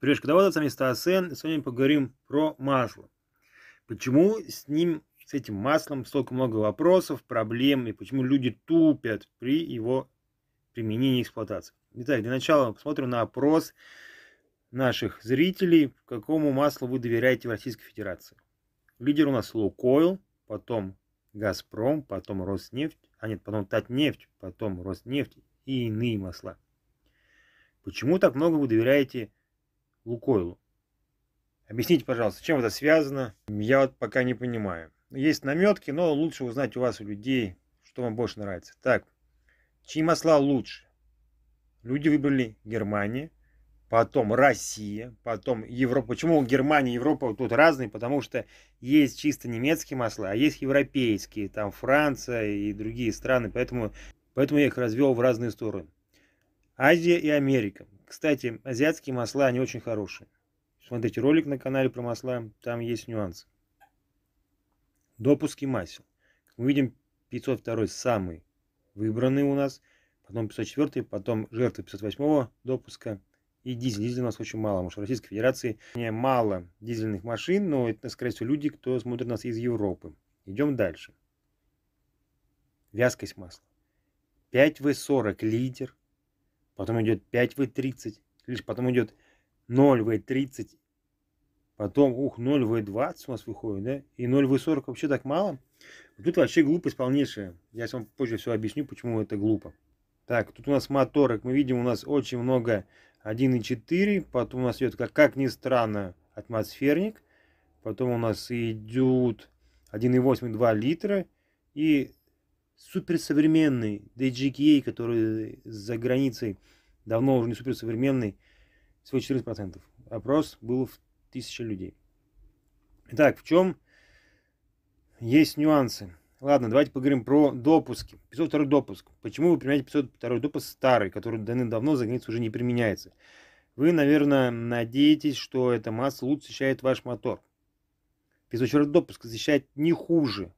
Привет, Кадавадов, с вами Стасен, с вами поговорим про масло. Почему с ним, с этим маслом столько много вопросов, проблем, и почему люди тупят при его применении и эксплуатации. Итак, для начала посмотрим на опрос наших зрителей, какому маслу вы доверяете в Российской Федерации. Лидер у нас Лукойл, потом Газпром, потом Роснефть, а нет, потом Татнефть, потом Роснефть и иные масла. Почему так много вы доверяете Лукойлу. Объясните, пожалуйста, чем это связано? Я вот пока не понимаю. Есть наметки, но лучше узнать у вас, у людей, что вам больше нравится. Так, чьи масла лучше? Люди выбрали Германия, потом Россия, потом Европа. Почему Германия и Европа тут разные? Потому что есть чисто немецкие масла, а есть европейские, там Франция и другие страны, поэтому, поэтому я их развел в разные стороны. Азия и Америка. Кстати, азиатские масла, они очень хорошие. Смотрите ролик на канале про масла, там есть нюансы. Допуски масел. Как мы видим, 502 самый выбранный у нас, потом 504, потом жертва 508 допуска и дизель. Дизель у нас очень мало, потому что в Российской Федерации не мало дизельных машин, но это, скорее всего, люди, кто смотрит нас из Европы. Идем дальше. Вязкость масла. 5В40 литр, потом идет 5 в 30 лишь потом идет 0 в 30 потом, ух, 0 в 20 у нас выходит, да, и 0 в 40 вообще так мало. Тут вообще глупость полнейшая, я вам позже все объясню, почему это глупо. Так, тут у нас моторок, мы видим, у нас очень много и 1.4, потом у нас идет, как, как ни странно, атмосферник, потом у нас идут 1.8 2 литра и суперсовременный DGKA, который за границей давно уже не суперсовременный, всего 14%. Опрос был в 1000 людей. Итак, в чем есть нюансы? Ладно, давайте поговорим про допуски. 502 допуск. Почему вы применяете 502 допуск старый, который давным-давно за границей уже не применяется? Вы, наверное, надеетесь, что эта масса лучше защищает ваш мотор. 502 допуск защищает не хуже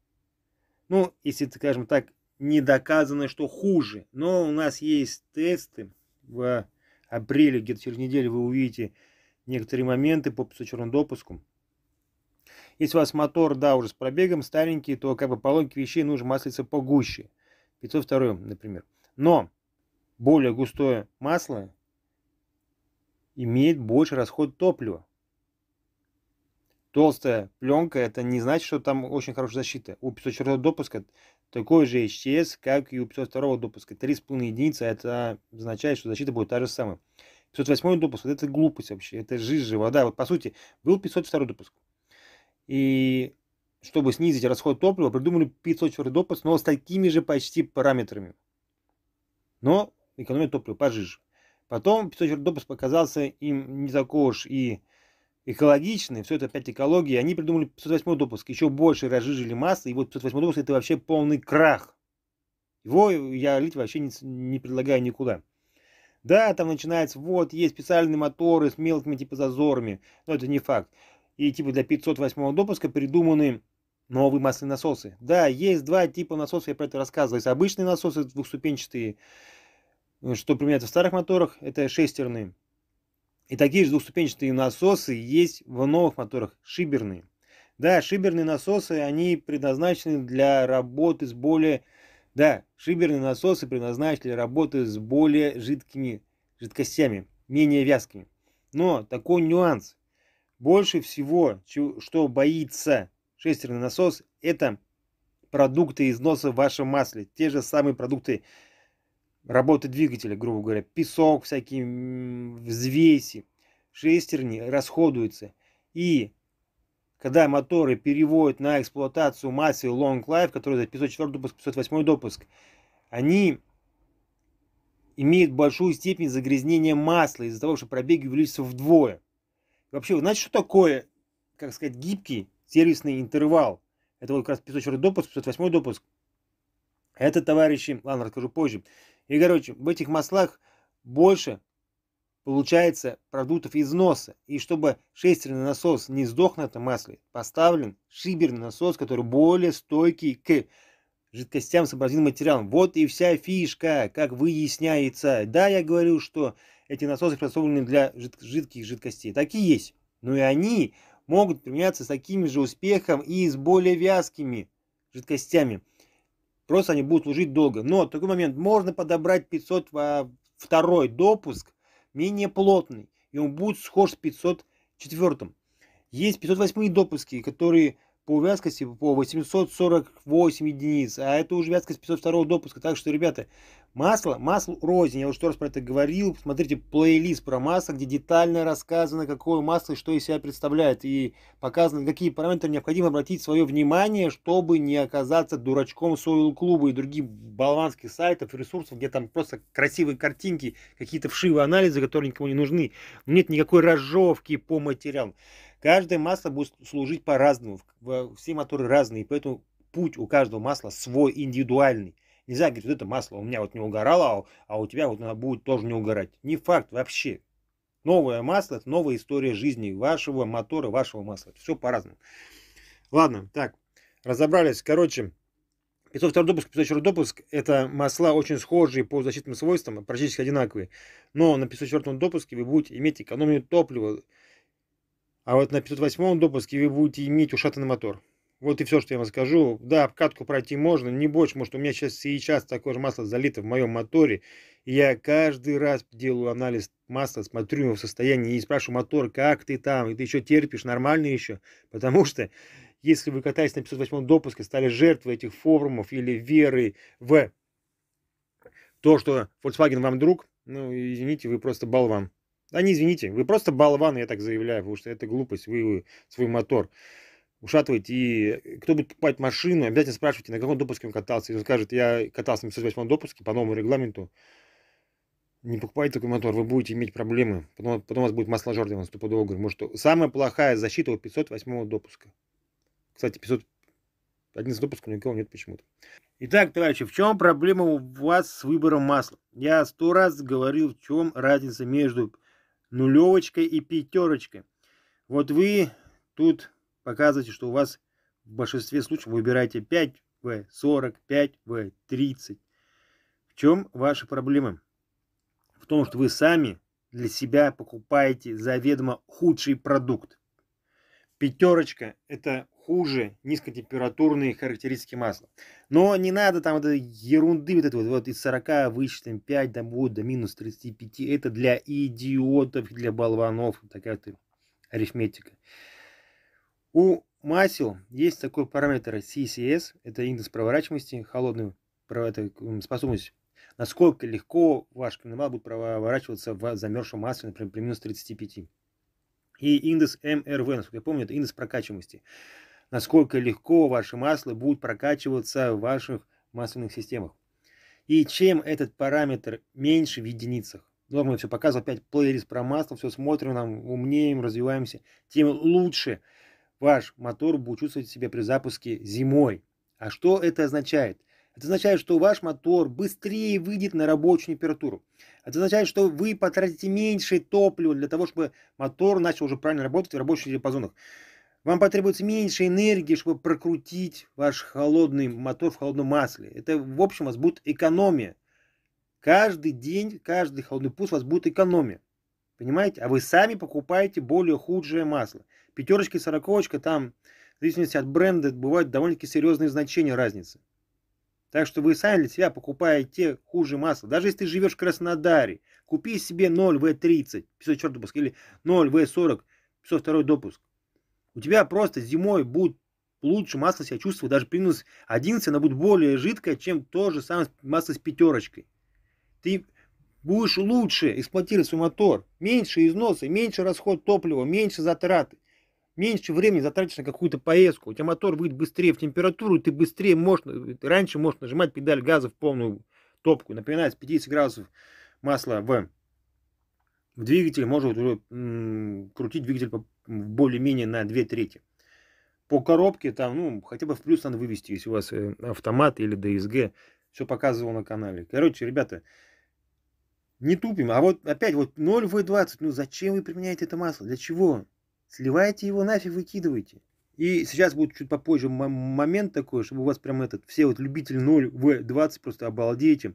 ну, если, скажем так, не доказано, что хуже. Но у нас есть тесты в апреле, где-то через неделю вы увидите некоторые моменты по псочерному допуску. Если у вас мотор, да, уже с пробегом старенький, то как бы по логике вещей нужно маслица погуще. 502, например. Но более густое масло имеет больше расход топлива толстая пленка, это не значит, что там очень хорошая защита. У 504 допуска такой же HTS, как и у 502 допуска. 3,5 единицы, это означает, что защита будет та же самая. 508 допуск, вот это глупость вообще, это жижа, вода. Вот по сути, был 502 допуск. И чтобы снизить расход топлива, придумали 504 допуск, но с такими же почти параметрами. Но экономия топлива пожиже. Потом 504 допуск показался им не такой уж и экологичные, все это опять экология, они придумали 508 допуск, еще больше разжижили массы, и вот 508 допуск это вообще полный крах. Его я лить вообще не, не предлагаю никуда. Да, там начинается, вот, есть специальные моторы с мелкими типа зазорами, но это не факт. И типа для 508 допуска придуманы новые масляные насосы. Да, есть два типа насосов, я про это рассказывал. Есть обычные насосы двухступенчатые, э, что применяются в старых моторах, это шестерные. И такие же двухступенчатые насосы есть в новых моторах, шиберные. Да, шиберные насосы, они предназначены для работы с более... Да, шиберные насосы предназначены для работы с более жидкими жидкостями, менее вязкими. Но такой нюанс. Больше всего, что боится шестерный насос, это продукты износа вашего масла. Те же самые продукты работы двигателя, грубо говоря, песок, всякие взвеси, шестерни расходуются. И когда моторы переводят на эксплуатацию массы Long Life, который за 504 допуск, 508 допуск, они имеют большую степень загрязнения масла из-за того, что пробеги увеличатся вдвое. Вообще, вы знаете, что такое, как сказать, гибкий сервисный интервал? Это вот как раз 504 допуск, 508 допуск. Это, товарищи, ладно, расскажу позже. И, короче, в этих маслах больше получается продуктов износа. И чтобы шестерный насос не сдох на этом масле, поставлен шиберный насос, который более стойкий к жидкостям с абразивным материалом. Вот и вся фишка, как выясняется. Да, я говорю, что эти насосы приспособлены для жид жидких жидкостей. Такие есть. Но и они могут применяться с таким же успехом и с более вязкими жидкостями. Просто они будут служить долго. Но в такой момент можно подобрать 500 второй допуск, менее плотный, и он будет схож с 504. Есть 508 допуски, которые по вязкости по 848 единиц, а это уже вязкость 502 допуска. Так что, ребята, масло, масло рознь, я уже сто раз про это говорил. Смотрите плейлист про масло, где детально рассказано, какое масло и что из себя представляет, и показано, какие параметры необходимо обратить свое внимание, чтобы не оказаться дурачком сойл клуба и других болванских сайтов и ресурсов, где там просто красивые картинки, какие-то вшивые анализы, которые никому не нужны. Нет никакой разжевки по материалам. Каждое масло будет служить по-разному, все моторы разные, поэтому путь у каждого масла свой, индивидуальный. Нельзя говорить, вот это масло у меня вот не угорало, а, а у тебя вот оно будет тоже не угорать. Не факт вообще. Новое масло – это новая история жизни вашего мотора, вашего масла. Это все по-разному. Ладно, так, разобрались. Короче, 502 допуск, 504 допуск – это масла очень схожие по защитным свойствам, практически одинаковые. Но на 504 допуске вы будете иметь экономию топлива, а вот на 508 допуске вы будете иметь ушатанный мотор. Вот и все, что я вам скажу. Да, обкатку пройти можно, не больше, может у меня сейчас сейчас такое же масло залито в моем моторе. я каждый раз делаю анализ масла, смотрю его состоянии и спрашиваю мотор, как ты там, и ты еще терпишь, нормально еще. Потому что если вы катаетесь на 508 допуске, стали жертвой этих форумов или веры в то, что Volkswagen вам друг, ну, извините, вы просто болван. Они, извините, вы просто болваны, я так заявляю, потому что это глупость, вы, вы свой мотор ушатываете. И э, кто будет покупать машину, обязательно спрашивайте, на каком допуске он катался. И он скажет, я катался на 508 допуске по новому регламенту. Не покупайте такой мотор, вы будете иметь проблемы. Потом, потом у вас будет масло жордина, стопудово говорю. Может, самая плохая защита у 508 допуска. Кстати, 500, один из допусков никого нет почему-то. Итак, товарищи, в чем проблема у вас с выбором масла? Я сто раз говорил, в чем разница между нулевочкой и пятерочкой. Вот вы тут показываете, что у вас в большинстве случаев выбираете 5 в 40, 5 в 30. В чем ваши проблемы? В том, что вы сами для себя покупаете заведомо худший продукт. Пятерочка – это хуже низкотемпературные характеристики масла. Но не надо там вот этой ерунды вот этой вот, вот из 40 вычислим 5 до, будет до минус 35. Это для идиотов, для болванов. Такая вот арифметика. У масел есть такой параметр CCS, это индекс проворачиваемости, холодную способность, насколько легко ваш криминал будет проворачиваться в замерзшем масле, например, при минус 35 и индекс МРВ, насколько я помню, это индекс прокачиваемости. Насколько легко ваше масло будет прокачиваться в ваших масляных системах. И чем этот параметр меньше в единицах, Нормально все показывал, опять плейлист про масло, все смотрим, нам умнеем, развиваемся, тем лучше ваш мотор будет чувствовать себя при запуске зимой. А что это означает? Это означает, что ваш мотор быстрее выйдет на рабочую температуру. Это означает, что вы потратите меньше топлива для того, чтобы мотор начал уже правильно работать в рабочих диапазонах. Вам потребуется меньше энергии, чтобы прокрутить ваш холодный мотор в холодном масле. Это, в общем, у вас будет экономия. Каждый день, каждый холодный пуск у вас будет экономия. Понимаете? А вы сами покупаете более худшее масло. Пятерочка и сороковочка там, в зависимости от бренда, бывают довольно-таки серьезные значения разницы. Так что вы сами для себя покупаете хуже масла. Даже если ты живешь в Краснодаре, купи себе 0В30, 504 допуск, или 0В40, 502 допуск. У тебя просто зимой будет лучше масло себя чувствовать, даже при минус 11 она будет более жидкая, чем то же самое масло с пятерочкой. Ты будешь лучше эксплуатировать свой мотор, меньше износа, меньше расход топлива, меньше затраты меньше времени затратишь на какую-то поездку, у тебя мотор выйдет быстрее в температуру, ты быстрее можешь, ты раньше можешь нажимать педаль газа в полную топку, напоминаю, с 50 градусов масла в, в двигатель может уже крутить двигатель более-менее на две трети. По коробке там, ну, хотя бы в плюс надо вывести, если у вас э, автомат или дсг все показывал на канале. Короче, ребята, не тупим. А вот опять вот 0 в 20 ну зачем вы применяете это масло? Для чего? сливайте его нафиг, выкидывайте. И сейчас будет чуть попозже момент такой, чтобы у вас прям этот, все вот любители 0 в 20 просто обалдеете,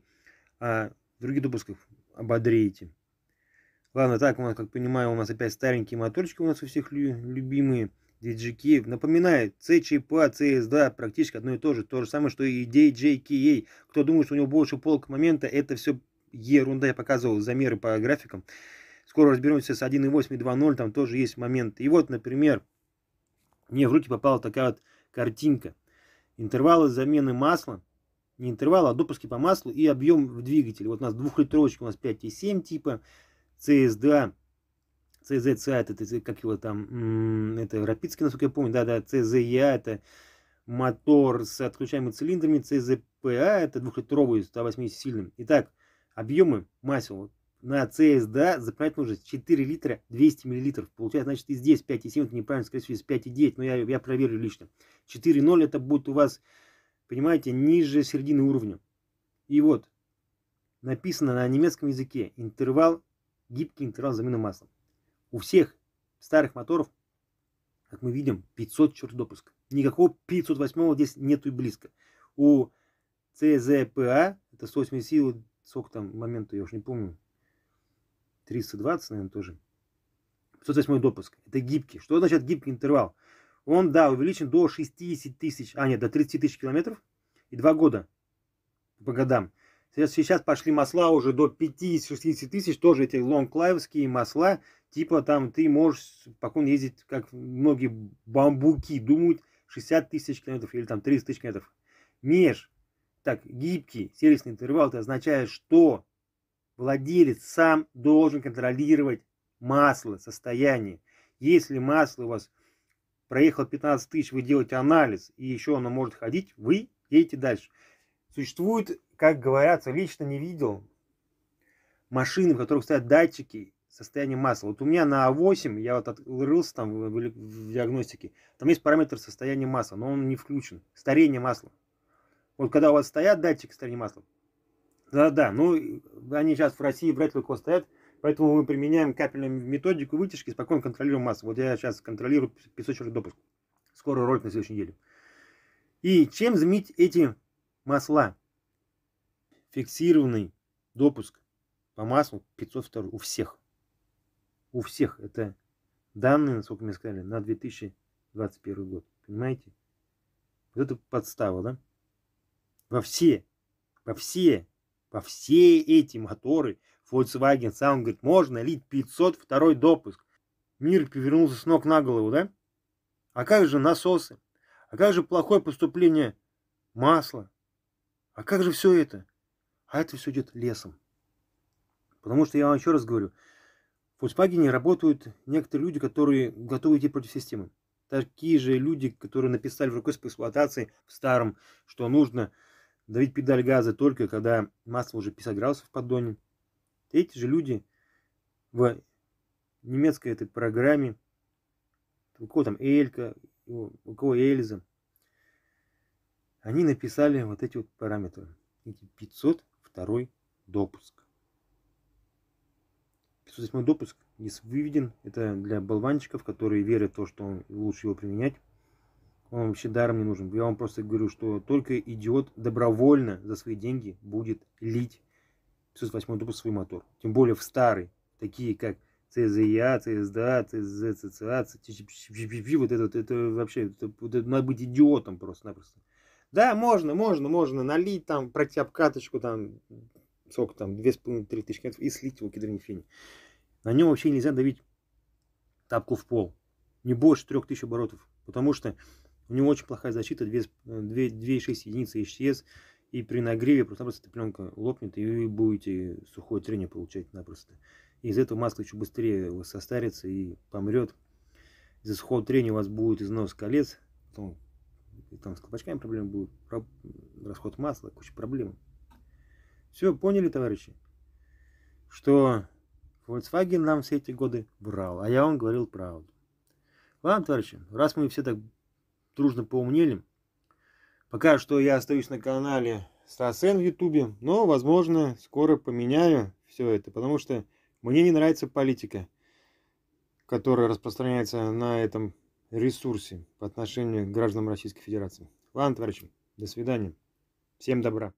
а других допусков ободреете. Ладно, так, у нас, как понимаю, у нас опять старенькие моторчики у нас у всех лю любимые. DJK напоминает CCPA, CSD практически одно и то же. То же самое, что и DJKA. Кто думает, что у него больше полк момента, это все ерунда. Я показывал замеры по графикам. Скоро разберемся с 1.8 2.0, там тоже есть момент. И вот, например, мне в руки попала такая вот картинка. Интервалы замены масла, не интервалы, а допуски по маслу и объем в двигателе. Вот у нас двухлитровочка, у нас 5,7 типа, CSDA, CZCA, это, это как его там, это Рапицкий, насколько я помню, да-да, CZEA, это мотор с отключаемыми цилиндрами, CZPA, это двухлитровый, 180 сильным. Итак, объемы масел на CSDA заправить нужно 4 литра 200 миллилитров. Получается, значит, и здесь 5,7, это неправильно, скорее всего, здесь 5,9, но я, я проверю лично. 4,0 это будет у вас, понимаете, ниже середины уровня. И вот, написано на немецком языке интервал, гибкий интервал замены маслом. У всех старых моторов, как мы видим, 500 черт допуска. Никакого 508 здесь нету и близко. У CZPA, а это 180 сил, сколько там момента, я уж не помню, 320, наверное, тоже. 508 допуск. Это гибкий. Что значит гибкий интервал? Он, да, увеличен до 60 тысяч, а нет, до 30 тысяч километров и 2 года по годам. Сейчас пошли масла уже до 50-60 тысяч, тоже эти лонглайвские масла, типа там ты можешь спокойно ездить, как многие бамбуки думают, 60 тысяч километров или там 30 тысяч километров. Меж, так, гибкий сервисный интервал, это означает, что Владелец сам должен контролировать масло, состояние. Если масло у вас проехало 15 тысяч, вы делаете анализ, и еще оно может ходить, вы едете дальше. Существует, как говорят, лично не видел, машины, в которых стоят датчики состояния масла. Вот у меня на А8, я вот открылся там в, в, в диагностике, там есть параметр состояния масла, но он не включен. Старение масла. Вот когда у вас стоят датчики старения масла, да, да, ну они сейчас в России вряд ли легко стоят, поэтому мы применяем капельную методику вытяжки, спокойно контролируем массу. Вот я сейчас контролирую 500 допуск. Скоро ролик на следующей неделе. И чем заменить эти масла? Фиксированный допуск по маслу 502 у всех. У всех. Это данные, насколько мне сказали, на 2021 год. Понимаете? Вот это подстава, да? Во все, во все во все эти моторы Volkswagen сам говорит, можно лить второй допуск. Мир перевернулся с ног на голову, да? А как же насосы? А как же плохое поступление масла? А как же все это? А это все идет лесом. Потому что я вам еще раз говорю, в Volkswagen работают некоторые люди, которые готовы идти против системы. Такие же люди, которые написали в руководстве по эксплуатации в старом, что нужно давить педаль газа только когда масло уже 50 градусов в поддоне. Эти же люди в немецкой этой программе, у кого там Элька, у кого Эльза, они написали вот эти вот параметры. Эти 502 допуск. 508 допуск не выведен. Это для болванчиков, которые верят в то, что лучше его применять. Он вообще даром не нужен. Я вам просто говорю, что только идиот добровольно за свои деньги будет лить 508 допуск свой мотор. Тем более в старый, такие как ЦЗЯ, ЦСДА, ЦЗ, ЦЦА, вот это, это вообще, это, это надо быть идиотом просто-напросто. Да, можно, можно, можно налить там, пройти обкаточку там, сколько там, 2,5-3 тысячи километров и слить его кедренефине. На нем вообще нельзя давить тапку в пол. Не больше 3000 оборотов. Потому что у него очень плохая защита, 2,6 э, единицы HCS, и при нагреве просто-напросто пленка лопнет, и вы будете сухое трение получать напросто. И из этого маска еще быстрее состарится и помрет. Из-за сухого трения у вас будет износ колец, потом там с колпачками проблемы будут, расход масла, куча проблем. Все, поняли, товарищи? Что Volkswagen нам все эти годы врал, а я вам говорил правду. Ладно, товарищи, раз мы все так дружно поумнели. Пока что я остаюсь на канале Страсен в Ютубе, но, возможно, скоро поменяю все это, потому что мне не нравится политика, которая распространяется на этом ресурсе по отношению к гражданам Российской Федерации. Ладно, товарищи, до свидания. Всем добра.